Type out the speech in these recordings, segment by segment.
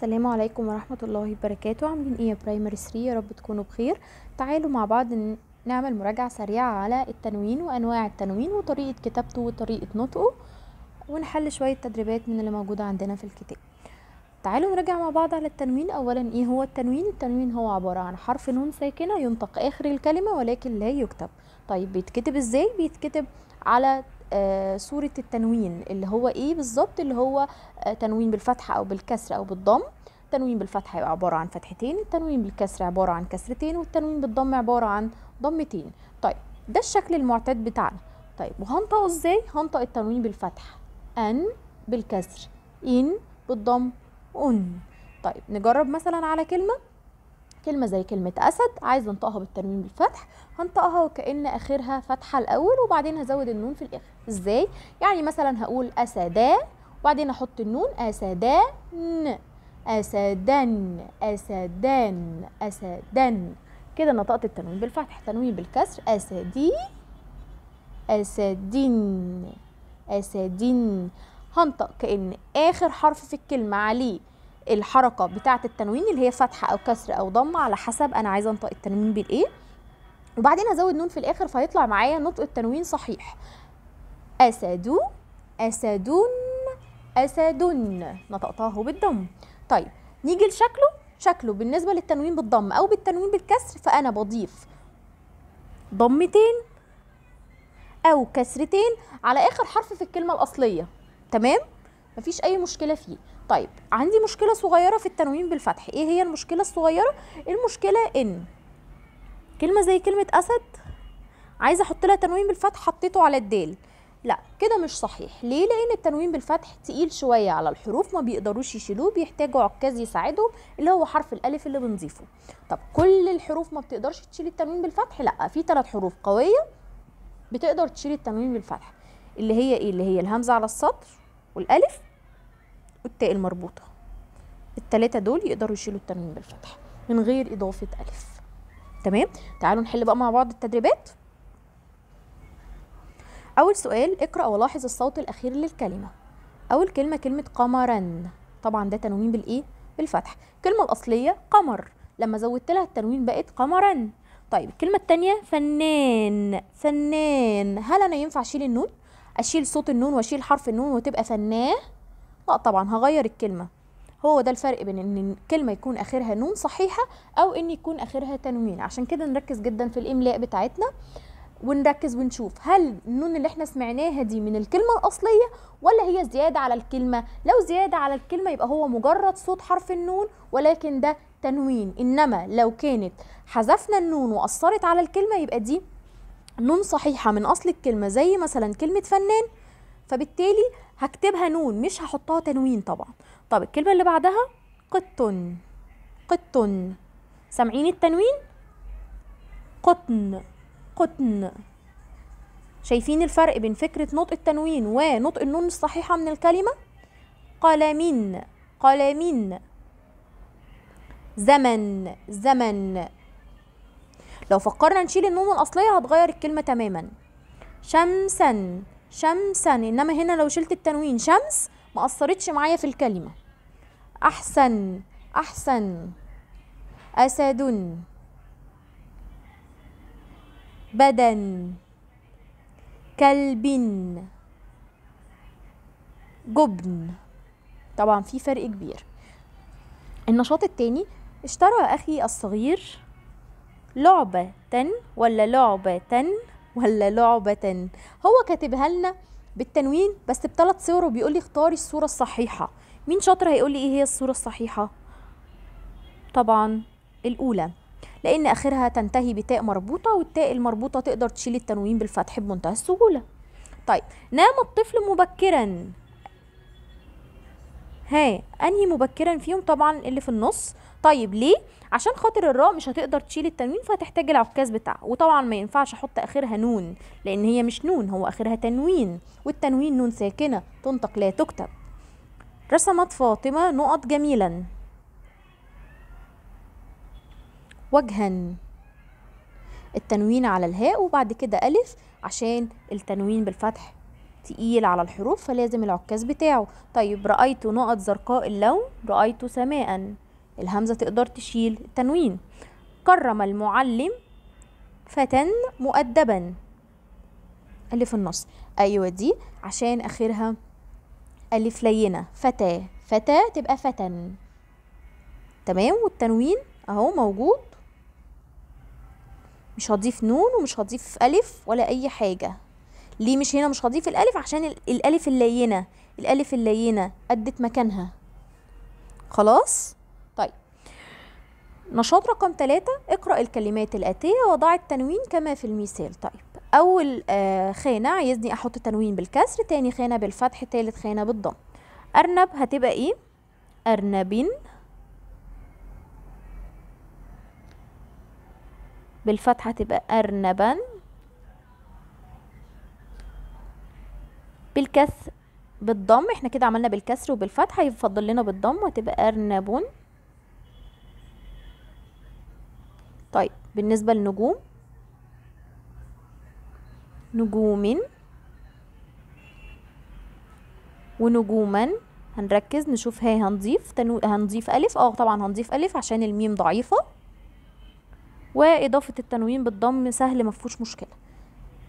السلام عليكم ورحمة الله وبركاته عاملين ايه يا برايمري 3 يا رب تكونوا بخير تعالوا مع بعض نعمل مراجعة سريعة على التنوين وأنواع التنوين وطريقة كتابته وطريقة نطقه ونحل شوية تدريبات من اللي موجودة عندنا في الكتاب تعالوا نراجع مع بعض على التنوين أولا ايه هو التنوين التنوين هو عبارة عن حرف نون ساكنة ينطق آخر الكلمة ولكن لا يكتب طيب بيتكتب ازاي بيتكتب على صورة آه، التنوين اللي هو ايه بالظبط اللي هو آه، تنوين بالفتحة او بالكسر او بالضم التنوين بالفتحة يبقى عبارة عن فتحتين التنوين بالكسر عبارة عن كسرتين والتنوين بالضم عبارة عن ضمتين طيب ده الشكل المعتاد بتاعنا طيب وهنطقه ازاي هنطق التنوين بالفتح ان بالكسر ان بالضم ان طيب نجرب مثلا على كلمة كلمة زي كلمة أسد عايز انطقها بالترميم بالفتح هنطقها وكأن آخرها فتحة الأول وبعدين هزود النون في الآخر إزاي؟ يعني مثلا هقول أسدا وبعدين أحط النون أسدان أسدان أسدان أسدان كده نطقت التنوين بالفتح تنوين بالكسر أسدي أسدين أسدين هنطق كأن آخر حرف في الكلمة عليه الحركه بتاعه التنوين اللي هي فتحه او كسر او ضمه على حسب انا عايزه انطق التنوين بالايه وبعدين هزود نون في الاخر فيطلع معايا نطق التنوين صحيح اسد اسد اسد نطقتها اهو بالضم طيب نيجي لشكله شكله بالنسبه للتنوين بالضم او بالتنوين بالكسر فانا بضيف ضمتين او كسرتين على اخر حرف في الكلمه الاصليه تمام مفيش اي مشكله فيه طيب عندي مشكله صغيره في التنوين بالفتح ايه هي المشكله الصغيره المشكله ان كلمه زي كلمه اسد عايزه احط لها تنوين بالفتح حطيته على الدال لا كده مش صحيح ليه لان التنوين بالفتح تقيل شويه على الحروف ما بيقدروش يشيلوه بيحتاجوا عكاز يساعدهم اللي هو حرف الالف اللي بنضيفه طب كل الحروف ما بتقدرش تشيل التنوين بالفتح لا في ثلاث حروف قويه بتقدر تشيل التنوين بالفتح اللي هي ايه اللي هي الهمزه على السطر والالف والتاء المربوطة التلاتة دول يقدروا يشيلوا التنوين بالفتح من غير إضافة ألف تمام تعالوا نحل بقى مع بعض التدريبات أول سؤال اقرأ ولاحظ الصوت الأخير للكلمة أول كلمة كلمة قمرا طبعا ده تنوين بالإيه؟ بالفتح الكلمة الأصلية قمر لما زودت لها التنوين بقت قمرا طيب الكلمة التانية فنان فنان هل أنا ينفع أشيل النون؟ أشيل صوت النون وأشيل حرف النون وتبقى فناه؟ لا طبعا هغير الكلمة هو ده الفرق بين ان الكلمة يكون اخرها نون صحيحة او ان يكون اخرها تنوين عشان كده نركز جدا في الاملاء بتاعتنا ونركز ونشوف هل النون اللي احنا سمعناها دي من الكلمة الأصلية ولا هي زيادة على الكلمة لو زيادة على الكلمة يبقى هو مجرد صوت حرف النون ولكن ده تنوين إنما لو كانت حذفنا النون وأثرت على الكلمة يبقى دي نون صحيحة من أصل الكلمة زي مثلا كلمة فنان فبالتالي هكتبها نون مش هحطها تنوين طبعا طب الكلمة اللي بعدها قط قط سامعين التنوين قطن قطن شايفين الفرق بين فكرة نطق التنوين ونطق النون الصحيحة من الكلمة قلمين قلمين زمن زمن لو فكرنا نشيل النون الأصلية هتغير الكلمة تماما شمسا شمسا انما هنا لو شلت التنوين شمس ما اثرتش معايا في الكلمه احسن احسن اسد بدن كلب جبن طبعا في فرق كبير النشاط التاني اشترى اخي الصغير لعبه ولا لعبه ولا لعبة هو كاتبها لنا بالتنوين بس بثلاث صور وبيقول لي اختاري الصورة الصحيحة مين شاطر هيقول لي ايه هي الصورة الصحيحة طبعا الأولى لأن آخرها تنتهي بتاء مربوطة والتاء المربوطة تقدر تشيل التنوين بالفتح بمنتهى السهولة طيب نام الطفل مبكرا ها أنهي مبكرا فيهم طبعا اللي في النص طيب ليه عشان خاطر الراء مش هتقدر تشيل التنوين فهتحتاج العكاز بتاعها وطبعا ما ينفعش احط اخرها نون لان هي مش نون هو اخرها تنوين والتنوين نون ساكنه تنطق لا تكتب رسمت فاطمه نقط جميلا وجها التنوين على الهاء وبعد كده ألف عشان التنوين بالفتح تقيل على الحروف فلازم العكاز بتاعه طيب رأيت نقط زرقاء اللون رأيت سماء الهمزة تقدر تشيل التنوين كرم المعلم فتى مؤدبا ألف النص أيوة دي عشان آخرها ألف لينة فتى فتى تبقى فتى تمام والتنوين أهو موجود مش هضيف نون ومش هضيف ألف ولا أي حاجة ليه مش هنا مش هضيف الألف عشان الألف اللينة الألف اللينة أدت مكانها خلاص طيب نشاط رقم ثلاثة اقرأ الكلمات الآتية وضع التنوين كما في المثال طيب أول آه، خانة عايزني أحط تنوين بالكسر تاني خانة بالفتح تالت خانة بالضم أرنب هتبقى إيه؟ أرنبين بالفتحة تبقى أرنبا بالكسر بالضم احنا كده عملنا بالكسر وبالفتحة يفضل لنا بالضم وتبقى أرنبون طيب بالنسبة للنجوم نجوم ونجوما هنركز نشوف هاي هنضيف تنو... هنضيف ألف اه طبعا هنضيف ألف عشان الميم ضعيفة وإضافة التنوين بالضم سهل مفهوش مشكلة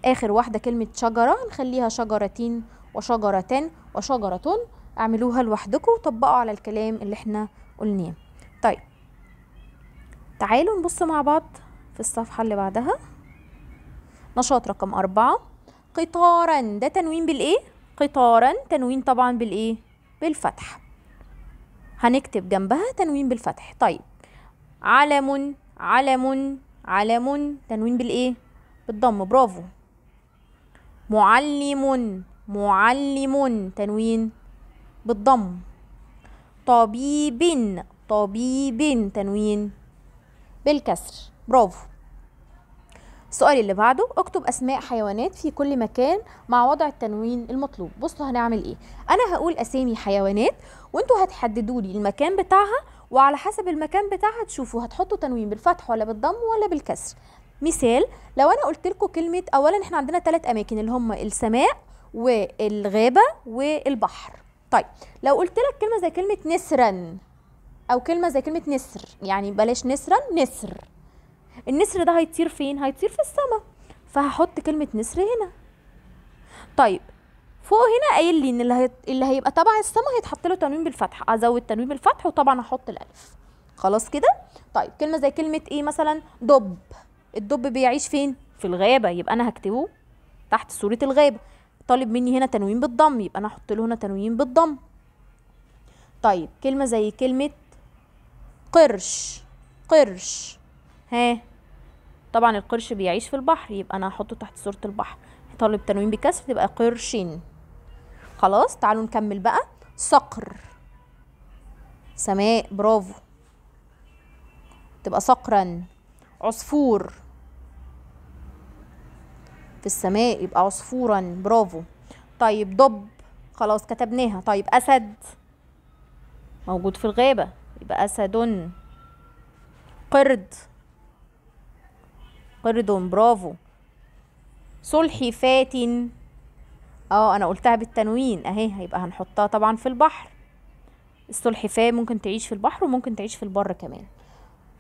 آخر واحدة كلمة شجرة نخليها شجرتين وشجرتان وشجرة اعملوها لوحدكم وطبقوا على الكلام اللي احنا قلناه تعالوا نبص مع بعض في الصفحة اللي بعدها نشاط رقم أربعة قطارا ده تنوين بالإيه؟ قطارا تنوين طبعا بالإيه؟ بالفتح هنكتب جنبها تنوين بالفتح طيب علم علم علم تنوين بالإيه؟ بالضم برافو معلم معلم تنوين بالضم طبيب طبيب تنوين بالكسر برافو السؤال اللي بعده اكتب اسماء حيوانات في كل مكان مع وضع التنوين المطلوب بصوا هنعمل ايه انا هقول اسامي حيوانات وانتوا هتحددوا لي المكان بتاعها وعلى حسب المكان بتاعها تشوفوا هتحطوا تنوين بالفتح ولا بالضم ولا بالكسر مثال لو انا قلت لكم كلمه اولا احنا عندنا ثلاث اماكن اللي هم السماء والغابه والبحر طيب لو قلت لك كلمه زي كلمه نسرا او كلمه زي كلمه نسر يعني بلاش نسرا نسر النسر ده هيطير فين هيطير في السماء فهحط كلمه نسر هنا طيب فوق هنا قايل لي ان اللي, اللي هيبقى تبع السما هيتحط له تنوين بالفتح ازود تنوين بالفتح وطبعا احط الالف خلاص كده طيب كلمه زي كلمه ايه مثلا دب الدب بيعيش فين في الغابه يبقى انا هكتبه تحت صوره الغابه طالب مني هنا تنوين بالضم يبقى انا احط له هنا تنوين بالضم طيب كلمه زي كلمه قرش قرش ها طبعا القرش بيعيش في البحر يبقى انا هحطه تحت صورة البحر طالب تنوين بكسر تبقى قرشين خلاص تعالوا نكمل بقى صقر سماء برافو تبقى صقرا عصفور في السماء يبقى عصفورا برافو طيب دب خلاص كتبناها طيب اسد موجود في الغابه يبقى أسد قرد قرد برافو صلحي فاتن اه انا قلتها بالتنوين اهي هيبقى هنحطها طبعا في البحر السلحفاه ممكن تعيش في البحر وممكن تعيش في البر كمان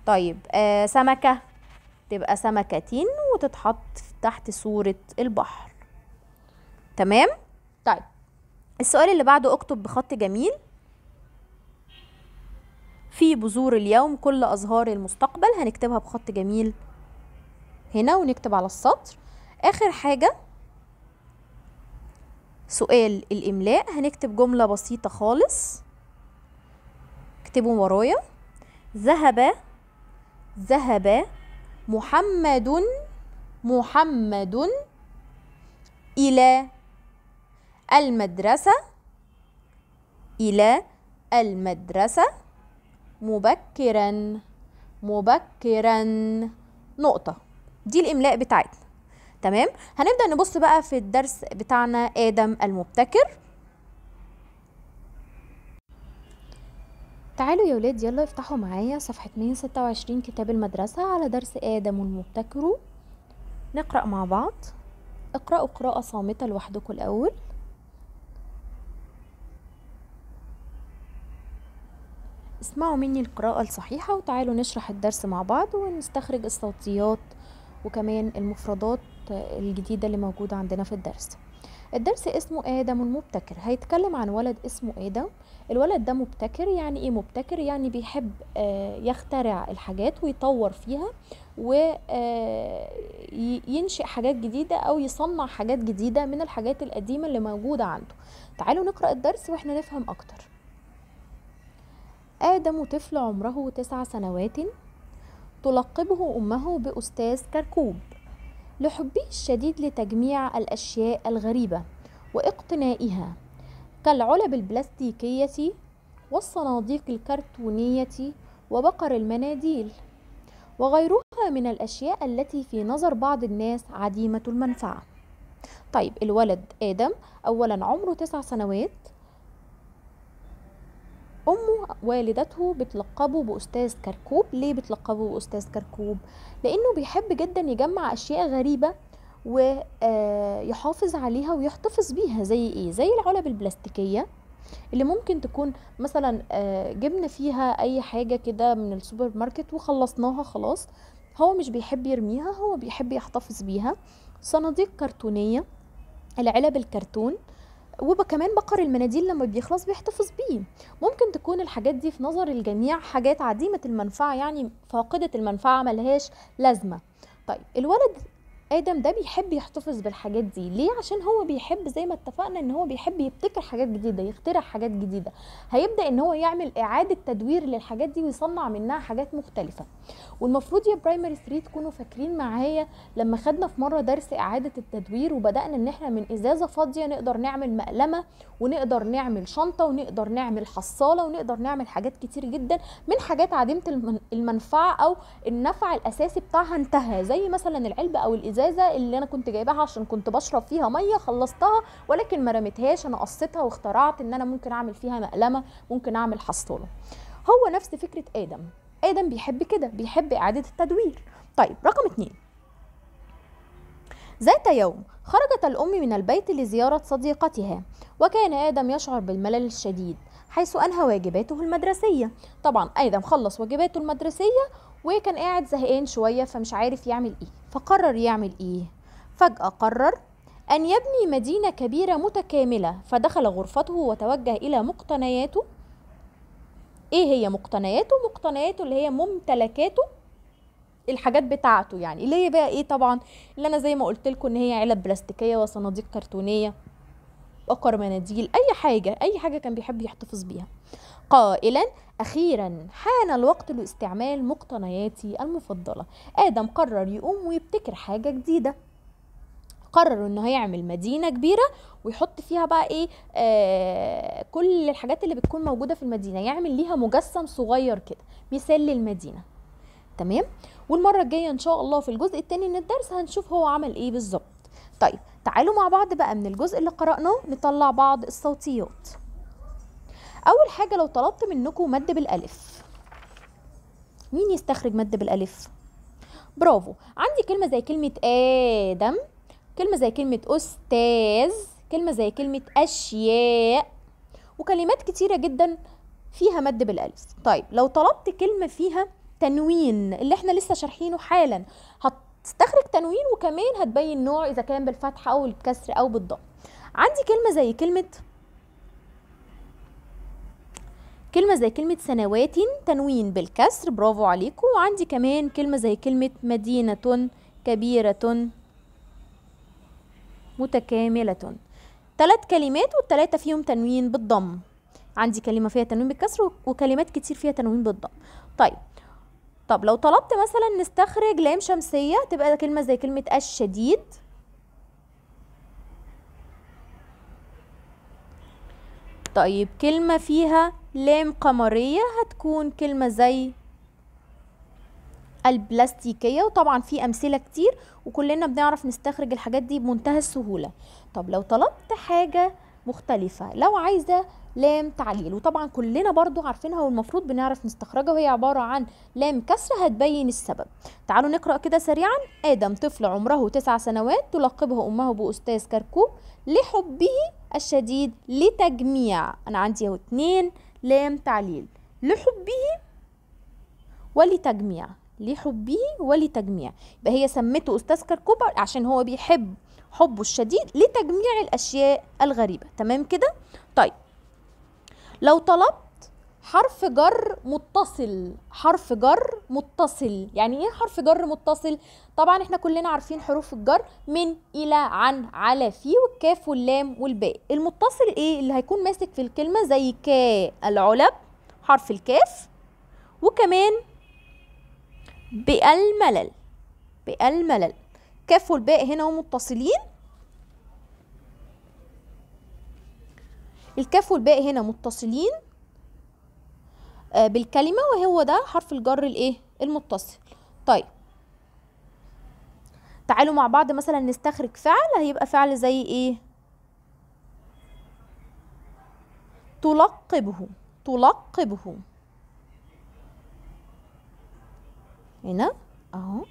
طيب آه سمكه تبقى سمكتين وتتحط تحت صوره البحر تمام طيب السؤال اللي بعده اكتب بخط جميل في بذور اليوم كل أزهار المستقبل هنكتبها بخط جميل هنا ونكتب على السطر آخر حاجة سؤال الإملاء هنكتب جملة بسيطة خالص اكتبوا ورايا ذهب ذهب محمد محمد إلى المدرسة إلى المدرسة مبكرا مبكرا نقطة دي الإملاء بتاعتنا تمام هنبدأ نبص بقى في الدرس بتاعنا آدم المبتكر تعالوا يا ولاد يلا افتحوا معايا صفحة 126 كتاب المدرسة على درس آدم المبتكر نقرأ مع بعض اقرأوا قراءة صامتة لوحدكم الأول اسمعوا مني القراءة الصحيحة وتعالوا نشرح الدرس مع بعض ونستخرج الصوتيات وكمان المفردات الجديدة اللي موجودة عندنا في الدرس الدرس اسمه آدم المبتكر هيتكلم عن ولد اسمه آدم الولد ده مبتكر يعني إيه مبتكر يعني بيحب آه، يخترع الحاجات ويطور فيها وينشئ آه، حاجات جديدة أو يصنع حاجات جديدة من الحاجات القديمة اللي موجودة عنده تعالوا نقرأ الدرس وإحنا نفهم أكتر آدم طفل عمره تسع سنوات تلقبه أمه بأستاذ كركوب لحبه الشديد لتجميع الأشياء الغريبة واقتنائها كالعلب البلاستيكية والصناديق الكرتونية وبقر المناديل وغيرها من الأشياء التي في نظر بعض الناس عديمة المنفعة طيب الولد آدم أولا عمره تسع سنوات امه والدته بتلقبه باستاذ كركوب ليه بتلقبه باستاذ كركوب لانه بيحب جدا يجمع اشياء غريبه ويحافظ آه، عليها ويحتفظ بيها زي ايه زي العلب البلاستيكيه اللي ممكن تكون مثلا آه، جبنا فيها اي حاجه كده من السوبر ماركت وخلصناها خلاص هو مش بيحب يرميها هو بيحب يحتفظ بيها صناديق كرتونيه العلب الكرتون وكمان بقر المناديل لما بيخلص بيحتفظ بيه ممكن تكون الحاجات دي في نظر الجميع حاجات عديمة المنفعة يعني فاقدة المنفعة ملهاش لازمة طيب الولد ادم ده بيحب يحتفظ بالحاجات دي ليه عشان هو بيحب زي ما اتفقنا ان هو بيحب يبتكر حاجات جديده يخترع حاجات جديده هيبدا ان هو يعمل اعاده تدوير للحاجات دي ويصنع منها حاجات مختلفه والمفروض يا برايمري 3 تكونوا فاكرين معايا لما خدنا في مره درس اعاده التدوير وبدانا ان احنا من ازازه فاضيه نقدر نعمل مقلمه ونقدر نعمل شنطه ونقدر نعمل حصاله ونقدر نعمل حاجات كتير جدا من حاجات عديمه المنفعه او النفع الاساسي بتاعها انتهى زي مثلا العلبه او الازازه الازازه اللي انا كنت جايباها عشان كنت بشرب فيها ميه خلصتها ولكن ما رميتهاش انا قصيتها واخترعت ان انا ممكن اعمل فيها مقلمه ممكن اعمل حصاله هو نفس فكره ادم ادم بيحب كده بيحب اعاده التدوير طيب رقم اتنين ذات يوم خرجت الأم من البيت لزيارة صديقتها وكان آدم يشعر بالملل الشديد حيث أنهى واجباته المدرسية طبعا آدم خلص واجباته المدرسية وكان قاعد زهقان شوية فمش عارف يعمل إيه فقرر يعمل إيه؟ فجأة قرر أن يبني مدينة كبيرة متكاملة فدخل غرفته وتوجه إلى مقتنياته إيه هي مقتنياته؟ مقتنياته اللي هي ممتلكاته الحاجات بتاعته يعني اللي هي بقى ايه طبعا اللي انا زي ما قلت لكم ان هي علب بلاستيكيه وصناديق كرتونيه بقر مناديل اي حاجه اي حاجه كان بيحب يحتفظ بيها قائلا أخيرا حان الوقت لاستعمال مقتنياتي المفضلة آدم قرر يقوم ويبتكر حاجة جديدة قرر انه هيعمل مدينه كبيره ويحط فيها بقى ايه آه كل الحاجات اللي بتكون موجوده في المدينه يعمل ليها مجسم صغير كده مثال للمدينه تمام والمره الجايه ان شاء الله في الجزء الثاني من الدرس هنشوف هو عمل ايه بالظبط طيب تعالوا مع بعض بقى من الجزء اللي قراناه نطلع بعض الصوتيات اول حاجه لو طلبت منكم مد بالالف مين يستخرج مد بالالف برافو عندي كلمه زي كلمه ادم كلمه زي كلمه استاذ كلمه زي كلمه اشياء وكلمات كتيره جدا فيها مد بالالف طيب لو طلبت كلمه فيها تنوين اللي احنا لسه شارحينه حالا هتستخرج تنوين وكمان هتبين نوع اذا كان بالفتح او الكسر او بالضم عندي كلمه زي كلمه كلمة زي كلمة سنوات تنوين بالكسر برافو عليكم وعندي كمان كلمة زي كلمة مدينة كبيرة متكاملة ثلاث كلمات والثلاثة فيهم تنوين بالضم عندي كلمة فيها تنوين بالكسر وكلمات كتير فيها تنوين بالضم طيب طب لو طلبت مثلا نستخرج لام شمسية تبقى كلمة زي كلمة الشديد طيب كلمة فيها لام قمرية هتكون كلمة زي البلاستيكية وطبعا في أمثلة كتير وكلنا بنعرف نستخرج الحاجات دي بمنتهى السهولة طب لو طلبت حاجة مختلفة لو عايزة لام تعليل وطبعا كلنا برضو عارفينها والمفروض بنعرف نستخرجها وهي عبارة عن لام كسرة هتبين السبب تعالوا نقرأ كده سريعا آدم طفل عمره تسع سنوات تلقبه أمه بأستاذ كركوب لحبه الشديد لتجميع أنا عندي اهو اتنين لام تعليل لحبه ولتجميع لحبه ولتجميع يبقى هي سمته استاذ كبر عشان هو بيحب حبه الشديد لتجميع الاشياء الغريبه تمام كده طيب لو طلبت حرف جر متصل حرف جر متصل يعني ايه حرف جر متصل طبعا احنا كلنا عارفين حروف الجر من الى عن على في والكاف واللام والباء المتصل ايه اللي هيكون ماسك في الكلمه زي كا العلب حرف الكاف وكمان بالملل بالملل كاف والباء هنا هم متصلين الكاف والباء هنا متصلين آه، بالكلمة وهو ده حرف الجر الايه المتصل طيب تعالوا مع بعض مثلا نستخرج فعل هيبقى فعل زي ايه تلقبه تلقبه هنا اهو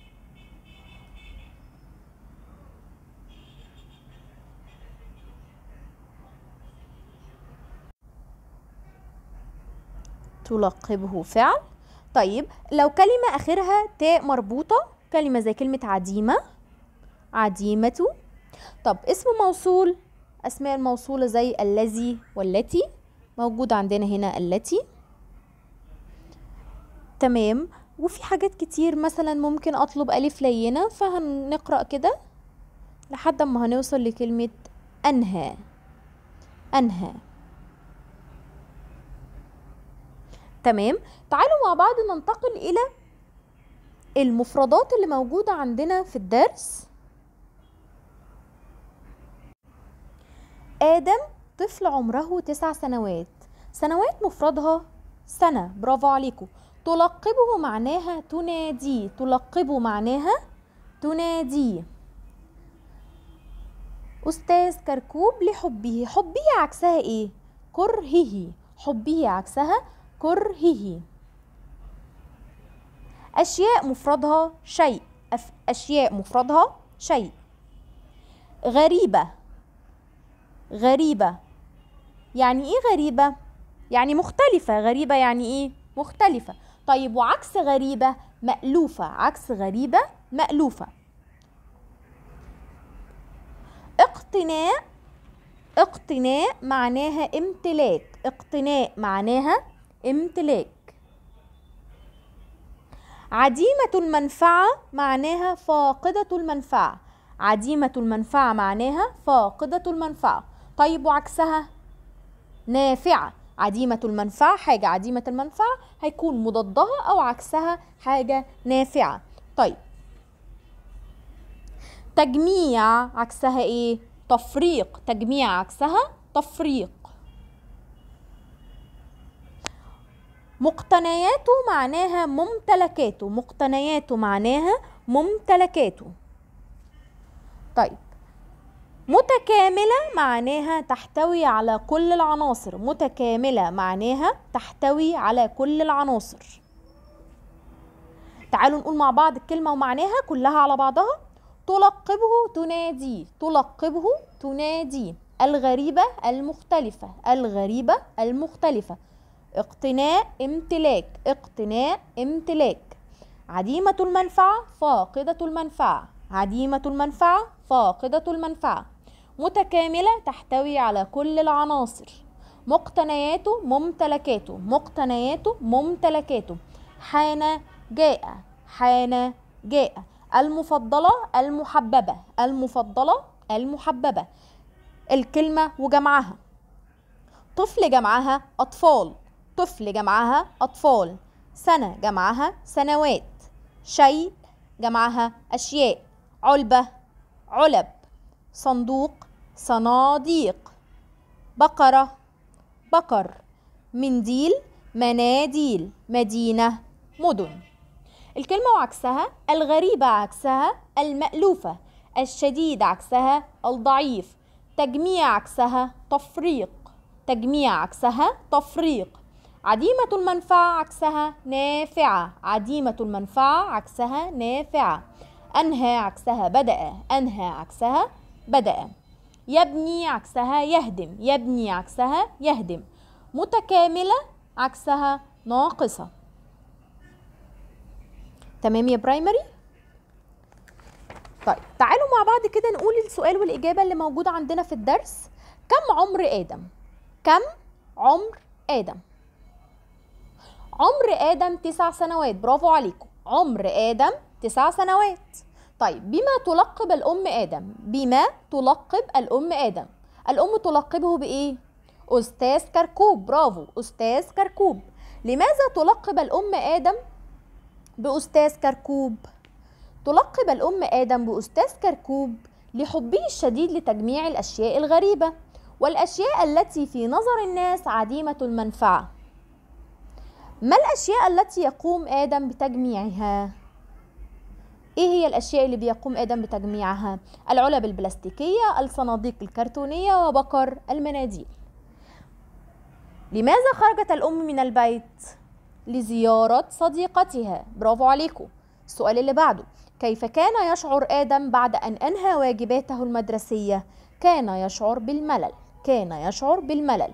تلقبه فعل طيب لو كلمة آخرها تاء مربوطة كلمة زي كلمة عديمة عديمة طب اسم موصول أسماء الموصولة زي الذي والتي موجود عندنا هنا التي تمام وفي حاجات كتير مثلا ممكن أطلب ألف لينة فهنقرأ كده لحد ما هنوصل لكلمة أنهى أنهى تمام تعالوا مع بعض ننتقل إلى المفردات اللي موجودة عندنا في الدرس آدم طفل عمره تسع سنوات سنوات مفردها سنة برافو عليكم تلقبه معناها تنادي تلقبه معناها تنادي أستاذ كركوب لحبه حبه عكسها إيه؟ كرهه حبه عكسها كرهه أشياء مفردها شيء أشياء مفردها شيء غريبة غريبة يعني إيه غريبة؟ يعني مختلفة غريبة يعني إيه؟ مختلفة طيب وعكس غريبة مألوفة عكس غريبة مألوفة اقتناء اقتناء معناها امتلاك اقتناء معناها امتلاك عديمة المنفعة معناها فاقدة المنفعة عديمة المنفعة معناها فاقدة المنفعة طيب وعكسها نافعة عديمة المنفعة حاجة عديمة المنفعة هيكون مضادها أو عكسها حاجة نافعة طيب تجميع عكسها إيه؟ تفريق تجميع عكسها تفريق مقتنياته معناها ممتلكاته مقتنياته معناها ممتلكاته طيب متكاملة معناها تحتوي على كل العناصر متكاملة معناها تحتوي على كل العناصر تعالوا نقول مع بعض الكلمة ومعناها كلها على بعضها تلقبه تنادي تلقبه تنادي الغريبة المختلفة الغريبة المختلفة اقتناء امتلاك اقتناء امتلاك عديمة المنفعة فاقدة المنفعة عديمة المنفعة فاقدة المنفعة متكاملة تحتوي على كل العناصر مقتنياته ممتلكاته مقتنياته ممتلكاته حان جاء حان جاء المفضلة المحببة المفضلة المحببة الكلمة وجمعها طفل جمعها أطفال طفل جمعها أطفال سنة جمعها سنوات شيء جمعها أشياء علبة علب صندوق صناديق بقرة بقر منديل مناديل مدينة مدن الكلمة وعكسها الغريبة عكسها المألوفة الشديد عكسها الضعيف تجميع عكسها تفريق تجميع عكسها تفريق عديمة المنفعة عكسها نافعة عديمة المنفعة عكسها نافعة أنهى عكسها بدأ أنهى عكسها بدأ يبني عكسها يهدم يبني عكسها يهدم متكاملة عكسها ناقصة تمام يا برايمري طيب تعالوا مع بعض كده نقول السؤال والإجابة اللي موجودة عندنا في الدرس كم عمر آدم كم عمر آدم عمر آدم تسع سنوات برافو عليكم عمر آدم تسع سنوات طيب بما تلقب الأم آدم بما تلقب الأم آدم الأم تلقبه بإيه؟ أستاذ كركوب برافو أستاذ كركوب لماذا تلقب الأم آدم بأستاذ كركوب؟ تلقب الأم آدم بأستاذ كركوب لحبه الشديد لتجميع الأشياء الغريبة والأشياء التي في نظر الناس عديمة المنفعة ما الأشياء التي يقوم آدم بتجميعها؟ ايه هي الاشياء اللي بيقوم ادم بتجميعها العلب البلاستيكيه الصناديق الكرتونيه وبقر المناديل لماذا خرجت الام من البيت لزياره صديقتها برافو عليكم السؤال اللي بعده كيف كان يشعر ادم بعد ان انهى واجباته المدرسيه كان يشعر بالملل كان يشعر بالملل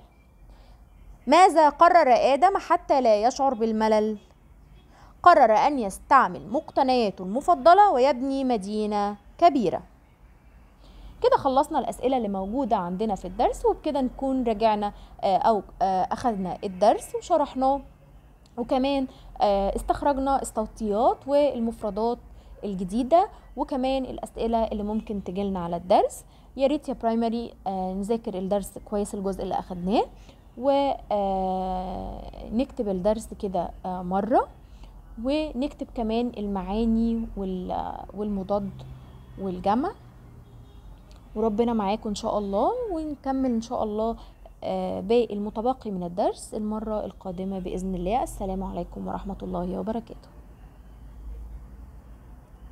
ماذا قرر آدم حتى لا يشعر بالملل؟ قرر أن يستعمل مقتنياته المفضلة ويبني مدينة كبيرة كده خلصنا الأسئلة اللي موجودة عندنا في الدرس وبكده نكون رجعنا آه، أو آه، أخذنا الدرس وشرحناه وكمان آه، استخرجنا استوطيات والمفردات الجديدة وكمان الأسئلة اللي ممكن تجيلنا على الدرس يا ريت يا برايمري نذاكر الدرس كويس الجزء اللي أخذناه ونكتب آه، الدرس كده آه، مرة ونكتب كمان المعاني والمضاد والجمع وربنا معاكم ان شاء الله ونكمل ان شاء الله آه، باقي المتبقي من الدرس المرة القادمة بإذن الله السلام عليكم ورحمة الله وبركاته